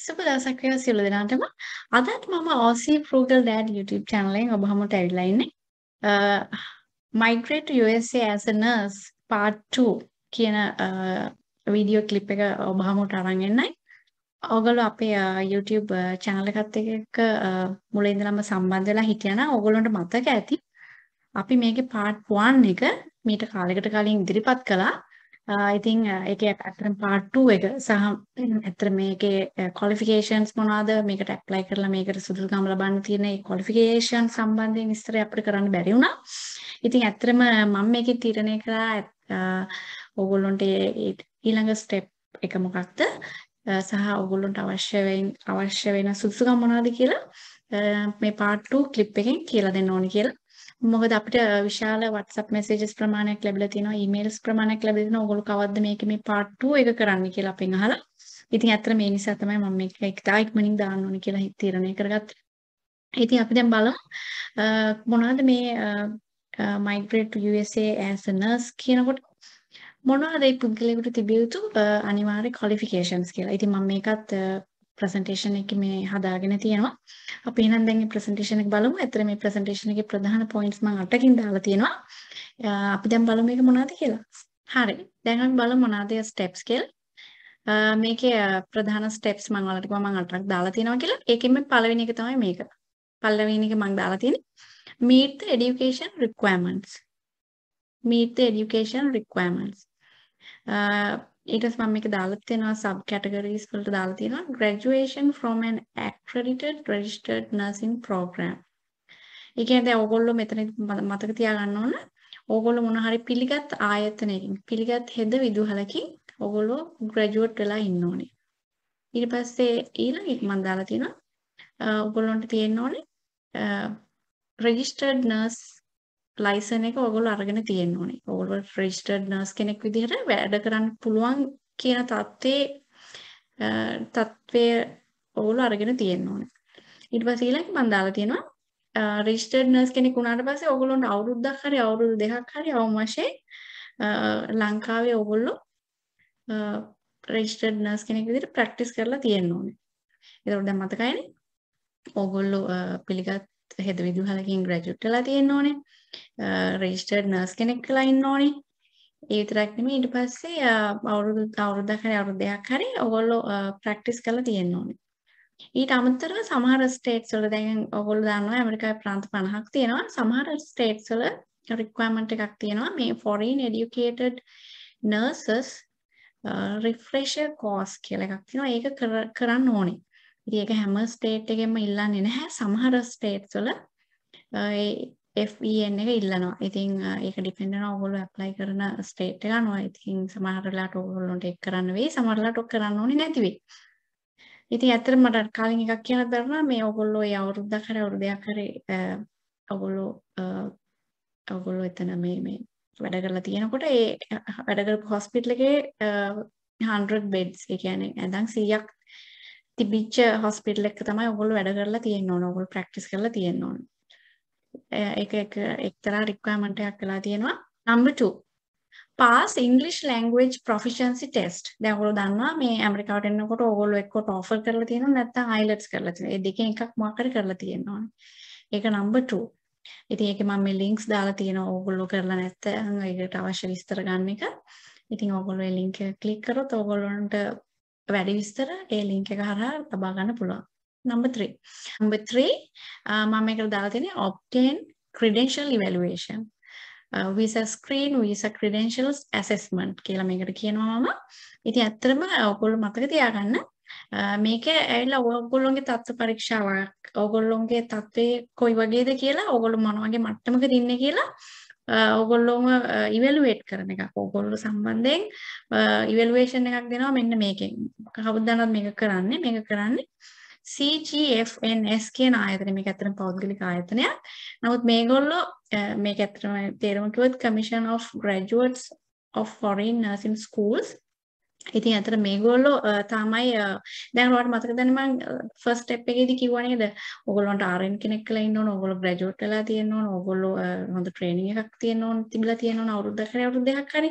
සුබ දවසක් වේවා සියලු දෙනාටම. අදත් මම OC Frugal Dad YouTube channel එකෙන් ඔබ හමුවට ඇවිල්ලා ඉන්නේ. Migrate to USA as a nurse part 2 කියන වීඩියෝ ක්ලිප් එක ඔබ හමුවට අරන් එන්නයි. ඔයගොල්ලෝ අපේ YouTube channel එකත් එක්ක මුලින් ඉඳලම සම්බන්ධ වෙලා හිටියනම් ඔයගොල්ලන්ට මතක ඇති. අපි මේකේ part 1 එක මීට කාලයකට කලින් ඉදිරිපත් කළා. ඉතින් ඒකේ ඇත්තටම part 2 එක සහ ඇත්තට මේකේ uh, qualifications මොනවාද මේකට apply කරලා මේකට සුදුසුකම් ලබන්න තියෙන ඒ qualification සම්බන්ධයෙන් විස්තරය අපිට කරන්න බැරි වුණා. ඉතින් ඇත්තටම මම මේකේ තීරණය කරා uh, ඕගොල්ලොන්ට ඊළඟ step එක මොකක්ද uh, සහ ඕගොල්ලොන්ට අවශ්‍ය වෙන අවශ්‍ය වෙන සුදුසුකම් මොනවාද කියලා මේ part 2 clip එකෙන් කියලා දෙන්න ඕනේ කියලා මොකද අපිට විශාල WhatsApp messages ප්‍රමාණයක් ලැබිලා තියෙනවා emails ප්‍රමාණයක් ලැබිලා තියෙනවා ඕගොල්ලෝ කවද්ද මේක මේ part 2 එක කරන්න කියලා අපෙන් අහලා ඉතින් ඇත්තට මේ නිසා තමයි මම මේක ඉක්තා ඉක්මනින් දාන්න ඕනේ කියලා තීරණය කරගත්තේ ඉතින් අපි දැන් බලමු මොනවද මේ migrate to USA as a nurse කියනකොට මොනවද ඒ පුද්ගලයෙකුට තිබිය යුතු අනිවාර්ය qualifications කියලා. ඉතින් මම මේකත් ප්‍රසන්ටේෂන් එක මේ හදාගෙන තියෙනවා. අපි එහෙනම් දැන් මේ ප්‍රසන්ටේෂන් එක බලමු. ඇත්තට මේ ප්‍රසන්ටේෂන් එකේ ප්‍රධාන පොයින්ට්ස් මම 8කින් දාලා තියෙනවා. අපි දැන් බලමු මේක මොනවද කියලා. හරි. දැන් අපි බලමු මොනවද ස්ටෙප්ස් කියලා. මේකේ ප්‍රධාන ස්ටෙප්ස් මම ඔයාලට කිව්වා මම 8ක් දාලා තියෙනවා කියලා. ඒකෙන් මේ පළවෙනි එක තමයි මේක. පළවෙනි එක මම දාලා තියෙන්නේ meet the education requirements. Meet the education requirements. Uh, ඊට පස්සේ මම මේක දාලා තියෙනවා සබ් කැටගරීස් වලට දාලා තියෙනවා graduation from an accredited registered nursing program. ඒ කියන්නේ දැන් ඕගොල්ලෝ මෙතන මතක තියාගන්න ඕන ඕගොල්ලෝ මොන හරි පිළිගත් ආයතනයකින් පිළිගත් හෙද විදුහලකින් ඕගොල්ලෝ ග්‍රැජුවට් වෙලා ඉන්න ඕනේ. ඊට පස්සේ ඊළඟට මම දාලා තියෙනවා ඕගොල්ලන්ට තියෙන්න ඕනේ registered nurse ලයිසන් එක ඕගොල්ලෝ අරගෙන තියෙන්න ඕනේ. ඕගොල්ලෝ රෙජිස්ටර්ඩ් නර්ස් කෙනෙක් විදිහට වැඩ කරන්න පුළුවන් කියන தත්තේ தත්වය ඕගොල්ලෝ අරගෙන තියෙන්න ඕනේ. ඊට පස්සේ ඊළඟ මම දාලා තියෙනවා රෙජිස්ටර්ඩ් නර්ස් කෙනෙක් වුණාට පස්සේ ඕගොල්ලොන්ට අවුරුද්දක් හරි අවුරුදු දෙකක් හරි අවම වශයෙන් ලංකාවේ ඕගොල්ලෝ රෙජිස්ටර්ඩ් නර්ස් කෙනෙක් විදිහට ප්‍රැක්ටිස් කරලා තියෙන්න ඕනේ. ඒකෝට දැන් මතකයිනේ. ඕගොල්ලෝ පිළිගත් හෙද විදුහලකින් ග්‍රජුට් වෙලා තියෙන්න ඕනේ රෙජිස්ටර්ඩ් නර්ස් කෙනෙක් වෙලා ඉන්න ඕනේ ඒ විතරක් නෙමෙයි ඊට පස්සේ අවුරුදු අවුරුද්දක් හරි අවුරුදු දෙකක් හරි ඔයගොල්ලෝ ප්‍රැක්ටිස් කරලා තියෙන්න ඕනේ ඊට අමතරව සමහර ස්ටේට්ස් වල දැන් ඔයගොල්ලෝ දන්නවා ඇමරිකාවේ ප්‍රාන්ත 50ක් තියෙනවා සමහර ස්ටේට්ස් වල රික්වයර්මන්ට් එකක් තියෙනවා මේ foreign educated nurses refresher course කියලා එකක් තියෙනවා ඒක කරන්න ඕනේ ඉතින් ඒක හැම ස්ටේට් එකෙම ඉල්ලන්නේ නැහැ. සමහර ස්ටේට්ස් වල ඒ FEN එක ඉල්ලනවා. ඉතින් ඒක ඩිපෙන්ඩ් වෙනවා ඔයගොල්ලෝ apply කරන ස්ටේට් එක අනුව. ඉතින් සමහර වෙලාවට ඔයගොල්ලොන්ට ඒක කරන්න වෙයි. සමහර වෙලාවට ඔක් කරන්න ඕනේ නැති වෙයි. ඉතින් ඇත්තටම මට කලින් එකක් කියන්න දරනවා මේ ඔයගොල්ලෝ ඒ අවුරුද්දක් හරි අවුරුදයක් හරි ඔයගොල්ලෝ ඔයගොල්ලෝ එතන මේ මේ වැඩ කරලා තියෙනකොට ඒ වැඩ කරපු හොස්පිටල් එකේ 100 බෙඩ්ස් ඒ කියන්නේ ඇඳන් 100ක් තිබිච්ච හොස්පිටල් එක තමයි ඔගොල්ලෝ වැඩ කරලා තියෙන්න ඕන. ඔගොල්ලෝ ප්‍රැක්ටිස් කරලා තියෙන්න ඕන. ඒක එක එක්තරා රික්වයර්මන්ට් එකක් වෙලා තියෙනවා. number 2 pass english language proficiency test දැන් ඔයගොල්ලෝ දන්නවා මේ ඇමරිකාවට එනකොට ඕගොල්ලෝ එක්ක TOEFL කරලා තියෙනවා නැත්නම් IELTS කරලා තියෙනවා. ඒ දෙකෙන් එකක් මොකක් හරි කරලා තියෙන්න ඕනේ. ඒක number 2. ඉතින් ඒකේ මම මේ ලින්ක්ස් දාලා තියෙනවා ඕගොල්ලෝ කරලා නැත්නම් ඒකට අවශ්‍ය විස්තර ගන්න එක. ඉතින් ඕගොල්ලෝ ඒ ලින්ක් එක ක්ලික් කරොත් ඕගොල්ලන්ට වැඩි විස්තර ඒ ලින්ක් එක හරහා ලබා ගන්න පුළුවන්. number 3. number 3 මම මේකට දාලා තියෙන්නේ obtain credential evaluation. Uh, visa screen visa credentials assessment කියලා මේකට කියනවා මම. ඉතින් ඇත්තටම ඔයගොල්ලෝ මතක තියාගන්න මේක ඇවිල්ලා ඔයගොල්ලොන්ගේ තත්ත්ව පරීක්ෂාවක්. ඔයගොල්ලොන්ගේ තත්ත්වේ කොයි වගේද කියලා ඔයගොල්ලෝ මොන වගේ මට්ටමකද ඉන්නේ කියලා ඔගොල්ලොම ඉවලුවේට් කරන එකක් ඔගොල්ලු සම්බන්ධයෙන් ඉවලුවේෂන් එකක් දෙනවා මෙන්න මේකෙන් කවුදනත් මේක කරන්නේ මේක කරන්නේ CGFNS කියන ආයතනය මේක ඇත්තටම පෞද්ගලික ආයතනයක්. නමුත් මේගොල්ලෝ මේක ඇත්තටම තේරුම කිව්වොත් Commission of Graduates of Foreign Nursing Schools ඉතින් අතර මේගොල්ලෝ තමයි දැන් ඔයාලට මතකද මම ෆස්ට් ස්ටෙප් එකේදී කිව්වා නේද? ඔයගොල්ලන්ට RN කෙනෙක් කියලා ඉන්න ඕන, ඔයගොල්ලෝ ග්‍රැජුවේට් වෙලා තියෙන්න ඕන, ඔයගොල්ලෝ හොඳ ට්‍රේනින් එකක් තියෙන්න ඕන, තිබිලා තියෙන්න ඕන අවුරුද්දක් හරි අවුරුදු දෙකක් හරි.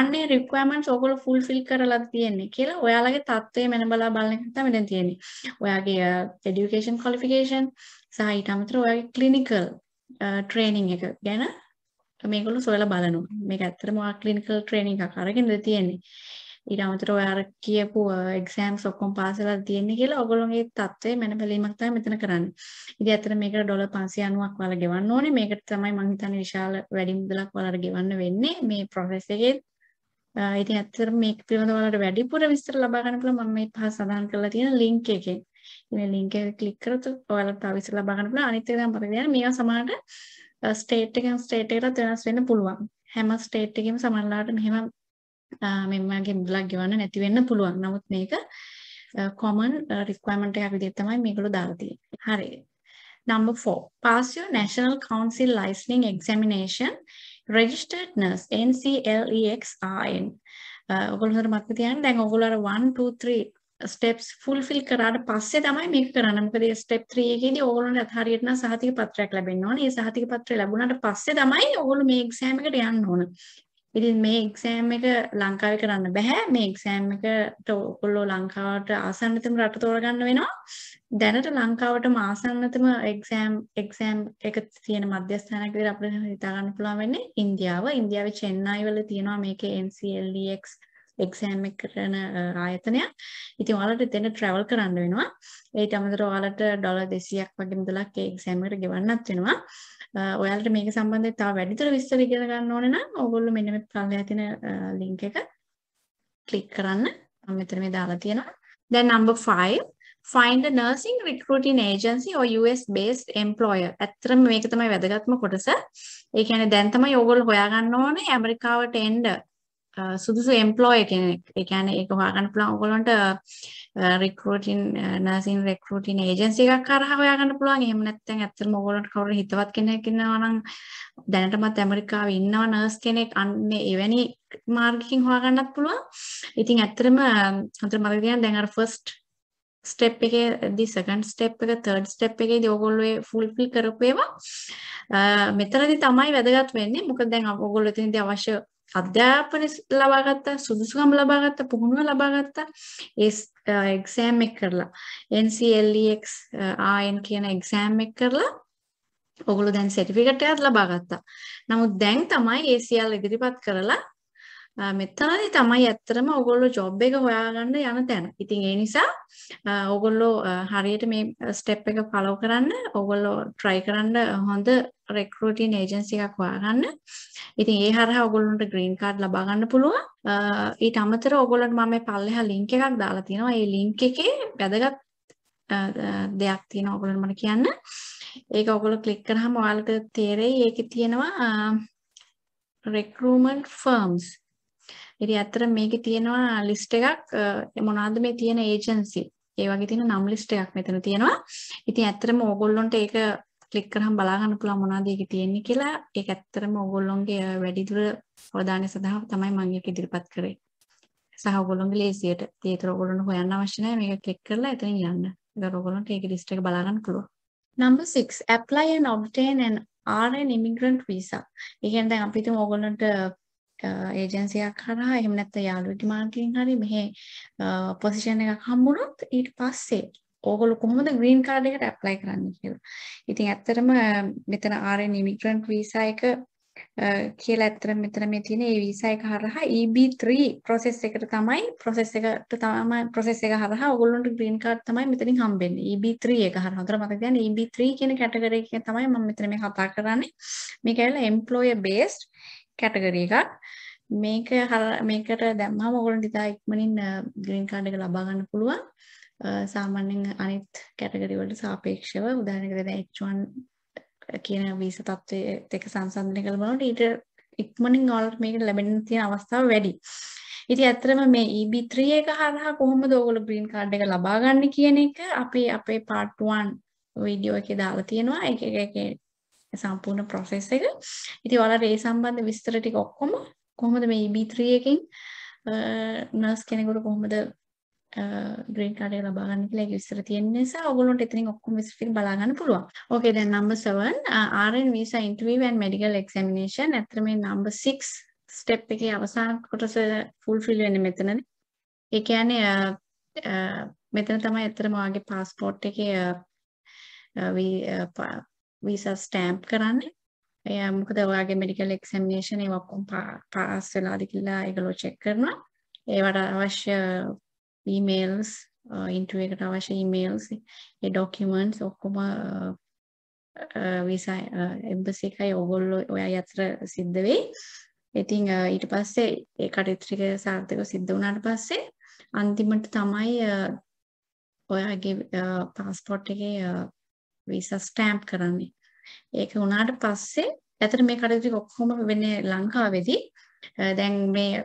අන්නේ රික්වයර්මන්ට්ස් ඔයගොල්ලෝ ෆුල්ෆිල් කරලා තියෙන්නේ කියලා ඔයාලගේ තත්ත්වය මෙන්න බලා බලන එක තමයි දැන් තියෙන්නේ. ඔයාගේ এডুকেෂන් ක්වොලිෆිකේෂන් සහ ඊට අමතරව ඔයාගේ ක්ලිනිකල් ට්‍රේනින් එක ගැන මේගොල්ලෝ සොයලා බලනවා. මේක ඇත්තටම ඔයා ක්ලිනිකල් ට්‍රේනින් එකක් අරගෙනද තියෙන්නේ. ඊට අමතර ඔය අර කියපු එක්සෑම්ස් ඔක්කොම පාස් වෙලා තියෙන්නේ කියලා ඔයගොල්ලෝගේ தત્ත්වය මැන බැලීමක් තමයි මෙතන කරන්නේ. ඉතින් ඇත්තට මේකට ඩොලර් 590ක් වල ගෙවන්න ඕනේ. මේකට තමයි මම හිතන්නේ විශාල වැඩි මුදලක් වලට ගෙවන්න වෙන්නේ මේ ප්‍රොසෙස් එකේ. ඉතින් ඇත්තට මේක පිළිබඳව වලට වැඩිපුර විස්තර ලබා ගන්න පුළුවන් මම මේ පහ සඳහන් කරලා තියෙන ලින්ක් එකෙන්. මේ ලින්ක් එක ක්ලික් කරොත් ඔයාලට තව විස්තර ලබා ගන්න පුළුවන්. අනිත් එක තමයි මතක තියාගන්න මේවා සමහරට ස්ටේට් එකෙන් ස්ටේට් එකටත් වෙනස් වෙන්න පුළුවන්. හැම ස්ටේට් එකෙම සමහරලාට මෙහෙම මෙමගේ මුදලක් ගෙවන්න නැති වෙන්න පුළුවන්. නමුත් මේක common requirement එකක් විදිහට තමයි මේගොල්ලෝ දාලා තියෙන්නේ. හරි. Number 4. Pass your National Council Licensing Examination Registered Nurse NCLEXRN. E ඔයගොල්ලෝ හොඳට මතක තියාගන්න. දැන් ඔයගොල්ලෝ අර 1 2 3 steps fulfill කරාට පස්සේ තමයි මේක කරන්න. මොකද step 3 එකේදී ඕගොල්ලන්ට හරියට නම් සහතික පත්‍රයක් ලැබෙන්න ඕනේ. ඒ සහතික පත්‍රය ලැබුණාට පස්සේ තමයි ඕගොල්ලෝ මේ exam එකට යන්න ඕන. ඉතින් මේ එක්සෑම් එක ලංකාවේ කරන්න බෑ. මේ එක්සෑම් එකට ඔයගොල්ලෝ ලංකාවට ආසන්නතම රට තෝරගන්න වෙනවා. දැනට ලංකාවටම ආසන්නතම එක්සෑම් එක්සෑම් එක තියෙන මධ්‍යස්ථානයක් විදිහට අපිට හිතා ගන්න පුළුවන් වෙන්නේ ඉන්දියාව. ඉන්දියාවේ චෙන්නයි වල තියෙනවා මේකේ NCLEX e එක්සෑම් එක කරන ආයතනයක්. ඉතින් ඔයාලට එතන ට්‍රැවල් කරන්න වෙනවා. ඒත් අමතර ඔයාලට ඩොලර් 200ක් වගේ මුදලක් ඒ එක්සෑම් එකට ගෙවන්නත් වෙනවා. ඔයාලට මේක සම්බන්ධයෙන් තව වැඩිදුර විස්තර ඉගෙන ගන්න ඕන නම් ඕගොල්ලෝ මෙන්න මේ පල්ලෙහා තියෙන link එක click කරන්න. මම මෙතන මේ දාලා තියෙනවා. Then number 5 find a nursing recruiting agency or US based employer. ඇත්තටම මේක තමයි වැදගත්ම කොටස. ඒ කියන්නේ දැන් තමයි ඕගොල්ලෝ හොයාගන්න ඕනේ ඇමරිකාවට එන්න සුදුසු එම්ප්ලෝය කෙනෙක් ඒ කියන්නේ ඒක හොයාගන්න පුළුවන් ඔයගොල්ලන්ට රික්‍රූටින් නර්සින් රික්‍රූටින් ඒජන්සි එකක් කරහා හොයාගන්න පුළුවන් එහෙම නැත්නම් ඇත්තටම ඔයගොල්ලන්ට කවුරු හිතවත් කෙනෙක් ඉන්නවා නම් දැනටමත් ඇමරිකාවේ ඉන්නවා නර්ස් කෙනෙක් අන්නේ එවැනි මාර්ගකින් හොයාගන්නත් පුළුවන් ඉතින් ඇත්තටම අතර මම කියන්නේ දැන් අර ෆස්ට් ස්ටෙප් එකේදී සෙකන්ඩ් ස්ටෙප් එක තර්ඩ් ස්ටෙප් එකේදී ඕගොල්ලෝ ඒ ෆුල්ෆිල් කරපු ඒවා මෙතනදී තමයි වැදගත් වෙන්නේ මොකද දැන් ඕගොල්ලෝ එතනදී අවශ්‍ය අධ්‍යාපන ලබා ගත්තා සුදුසුකම් ලබා ගත්තා පුහුණුව ලබා ගත්තා ඒ එක්සෑම් එක කරලා NCLEX RN කියන එක්සෑම් එක කරලා ඔගොල්ලෝ දැන් සර්ටිෆිකේට් එකක් ලබා ගත්තා. නමුත් දැන් තමයි ඒ සියල්ල ඉදිරිපත් කරලා මෙතනදී තමයි ඇත්තටම ඔයගොල්ලෝ ජොබ් එක හොයාගන්න යන තැන. ඉතින් ඒ නිසා ඔයගොල්ලෝ හරියට මේ ස්ටෙප් එක ෆලෝ කරන්න, ඔයගොල්ලෝ try කරන්න හොඳ recruiting agency එකක් හොයාගන්න. ඉතින් ඒ හරහා ඔයගොල්ලන්ට green card ලබා ගන්න පුළුවන්. ඊට අමතරව ඔයගොල්ලන්ට මම මේ පල්ලෙහා link එකක් දාලා තියෙනවා. ඒ link එකේ වැදගත් දෙයක් තියෙනවා ඔයගොල්ලන්ට මම කියන්න. ඒක ඔයගොල්ලෝ ක්ලික් කරාම ඔයාලට තේරෙයි ඒකේ තියෙනවා recruitment firms ඉතින් ඇත්තට මේකේ තියෙනවා ලිස්ට් එකක් මොනවද මේ තියෙන ඒජන්සි. ඒ වගේ තියෙන නම් ලිස්ට් එකක් මෙතන තියෙනවා. ඉතින් ඇත්තටම ඕගොල්ලොන්ට ඒක ක්ලික් කරාම බලා ගන්න පුළුවන් මොනවද ඒකේ තියෙන්නේ කියලා. ඒක ඇත්තටම ඕගොල්ලොන්ගේ වැඩිදුර අවධානය සඳහා තමයි මම ඒක ඉදිරිපත් කරේ. සහ ඕගොල්ලොන්ගේ ලේසියට. ඒතර ඕගොල්ලොන්ට හොයන්න අවශ්‍ය නැහැ. මේක ක්ලික් කරලා එතනින් යන්න. ඒක ඕගොල්ලොන්ට ඒකේ ලිස්ට් එක බලා ගන්න පුළුවන්. Number 6 apply and obtain an RN immigrant visa. ඒ කියන්නේ දැන් අපිට ඕගොල්ලන්ට ඒජන්සියක් හරහා එහෙම නැත්නම් යාළුවෙක්ගේ මාර්ගයෙන් හරි මෙහි පොසිෂන් එකක් හම්බුනොත් ඊට පස්සේ ඕගොල්ලෝ කොහොමද green card එකට apply කරන්නේ කියලා. ඉතින් ඇත්තටම මෙතන RN immigrant visa එක කියලා ඇත්තටම මෙතන මේ තියෙන ඒ වීසා එක හරහා EB3 process එකට තමයි process එකට තමයි process එක හරහා ඔයගොල්ලන්ට green card තමයි මෙතනින් හම්බෙන්නේ EB3 එක හරහා. හොඳට මතක තියාගන්න EB3 කියන කැටගරි එක තමයි මම මෙතන මේ කතා කරන්නේ. මේක ඇවිල්ලා employer based කැටගරි එකක් මේක මේකට දැම්හම ඔගොලන්ට ඉතා ඉක්මනින් ග්‍රීන් කාඩ් එක ලබා ගන්න පුළුවන් සාමාන්‍යයෙන් අනිත් කැටගරි වලට සාපේක්ෂව උදාහරණයකට දැන් H1 කියන වීසා තත්ත්වයට එක සංසන්දනය කරලා බලනකොට ඊට ඉක්මනින් ඔයාලට මේකට ලැබෙන්න තියෙන අවස්ථාව වැඩි. ඉති ඇතරම මේ EB3 එක හරහා කොහොමද ඔයගොල්ලෝ green card එක ලබා ගන්න කියන එක අපි අපේ part 1 වීඩියෝ එකේ දාලා තියෙනවා. ඒක එක සම්පූර්ණ ප්‍රොසෙස් එක. ඉතින් ඔයාලට ඒ සම්බන්ධ විස්තර ටික ඔක්කොම කොහොමද මේ EB3 එකෙන් නර්ස් කෙනෙකුට කොහොමද ග්‍රීන් කාඩය ලබා ගන්න කියලා ඒක විස්තර තියෙන නිසා ඔයගොල්ලන්ට එතනින් ඔක්කොම විස්තර ටික බලා ගන්න පුළුවන්. ඕකේ දැන් number 7 RN visa interview and medical examination. අතර මේ number 6 step එකේ අවසාන කොටස fulfill වෙන්නේ මෙතනදී. ඒ කියන්නේ මෙතන තමයි ඇත්තටම ඔයාගේ પાස්පෝර්ට් එකේ වීසා ස්ටෑම්ප් කරන්න එය මොකද ඔයාගේ මෙඩිකල් එක්සමිනේෂන් ඒ ඔක්කොම පාස් වෙලාද කියලා ඒගොල්ලෝ චෙක් කරනවා ඒවට අවශ්‍ය ඊමේල්ස් ඉන්ටර්විව් එකට අවශ්‍ය ඊමේල්ස් ඒ ડોකියුමන්ට්ස් ඔක්කොම වීසා එම්බසි එකයි ඕගොල්ලෝ ඔයයි අතර සිද්ධ වෙයි ඉතින් ඊට පස්සේ ඒ කටයුතු ටික සාර්ථකව සිද්ධ වුණාට පස්සේ අන්තිමට තමයි ඔයාගේ පාස්පෝට් එකේ වීසා ස්ටෑම්ප් කරන්නේ. ඒක වුණාට පස්සේ ඇතර මේ කටයුතු ඔක්කොම වෙන්නේ ලංකාවේදී දැන් මේ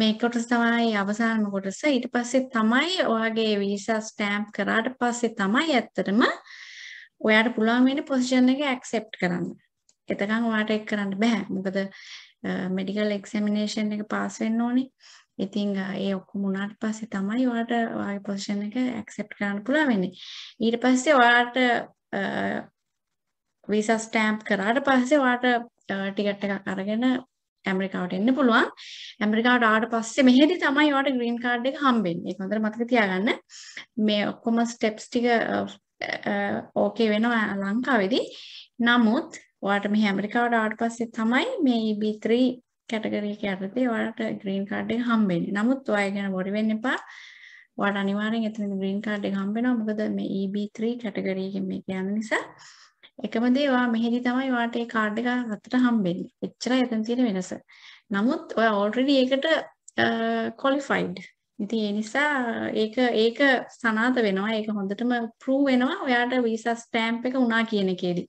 මේ කොටස තමයි අවසානම කොටස. ඊට පස්සේ තමයි ඔයාගේ වීසා ස්ටෑම්ප් කරාට පස්සේ තමයි ඇත්තටම ඔයාට පුළුවන් වෙන්නේ පොසිෂන් එක ඇක්සෙප්ට් කරන්න. එතකන් ඔයාට ඒක කරන්න බෑ. මොකද මෙඩිකල් එක්සැමිනේෂන් එක පාස් වෙන්න ඕනේ. ඉතිං ඒ ඔක්කොම උනාට පස්සේ තමයි ඔයාට ඔයාගේ පොසිෂන් එක ඇක්සෙප්ට් කරන්න පුළුවන් වෙන්නේ. ඊට පස්සේ ඔයාට වීසා ස්ටෑම්ප් කරාට පස්සේ ඔයාට ටිකට් එකක් අරගෙන ඇමරිකාවට එන්න පුළුවන්. ඇමරිකාවට ආවට පස්සේ මෙහෙදි තමයි ඔයාට ග්‍රීන් කාඩ් එක හම්බෙන්නේ. ඒක හොඳට මතක තියාගන්න. මේ ඔක්කොම ස්ටෙප්ස් ටික ඕකේ වෙනවා ලංකාවේදී. නමුත් ඔයාට මෙහි ඇමරිකාවට ආවට පස්සේ තමයි මේ EB3 කැටගරියක යටතේ ඔයාලට ග්‍රීන් කාඩ් එක හම්බෙන්නේ. නමුත් ඔය ගැන worry වෙන්න එපා. ඔයාලට අනිවාර්යෙන් එතන ග්‍රීන් කාඩ් එක හම්බෙනවා. මොකද මේ EB3 කැටගරි එකෙන් මේක යන නිසා එකම දේ ඔයා මෙහෙදි තමයි ඔයාට ඒ කාඩ් එක අතට හම්බෙන්නේ. එච්චරයි එතන තියෙන වෙනස. නමුත් ඔයා already ඒකට qualified. ඉතින් ඒ නිසා ඒක ඒක සනාථ වෙනවා. ඒක හොඳටම prove වෙනවා ඔයාට visa stamp එක උනා කියන එකේදී.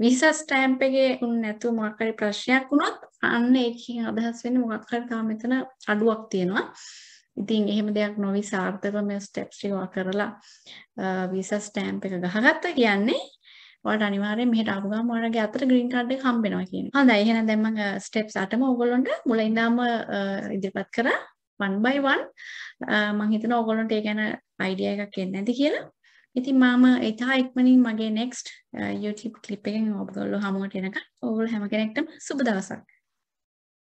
විසා ස්ටෑම්ප් එකේ උන් නැතුව මොකක් හරි ප්‍රශ්නයක් වුණොත් අන්න ඒකෙන් අදහස් වෙන්නේ මොකක් හරි තව මෙතන අඩුවක් තියෙනවා. ඉතින් එහෙම දෙයක් නොවි සාර්ථකව මේ ස්ටෙප්ස් ටික කරලා වීසා ස්ටෑම්ප් එක ගහගත්තා කියන්නේ ඔයාලට අනිවාර්යෙන් මෙහෙට ආපු ගමන් ඔයාලගේ අතට green card එක හම්බ වෙනවා කියන එක. හොඳයි එහෙනම් දැන් මම steps 8ම ඕගොල්ලොන්ට මුලින්දාම ඉදිරිපත් කරා one by one. මම හිතනවා ඕගොල්ලොන්ට ඒ ගැන idea එකක් එන්නේ නැති කියලා. ඉතින් මම ඉතා ඉක්මනින් මගේ next YouTube clip එකෙන් ඕගොල්ලෝ හමුවට එනකන් ඕගොල්ලෝ හැම කෙනෙක්ටම සුබ දවසක්.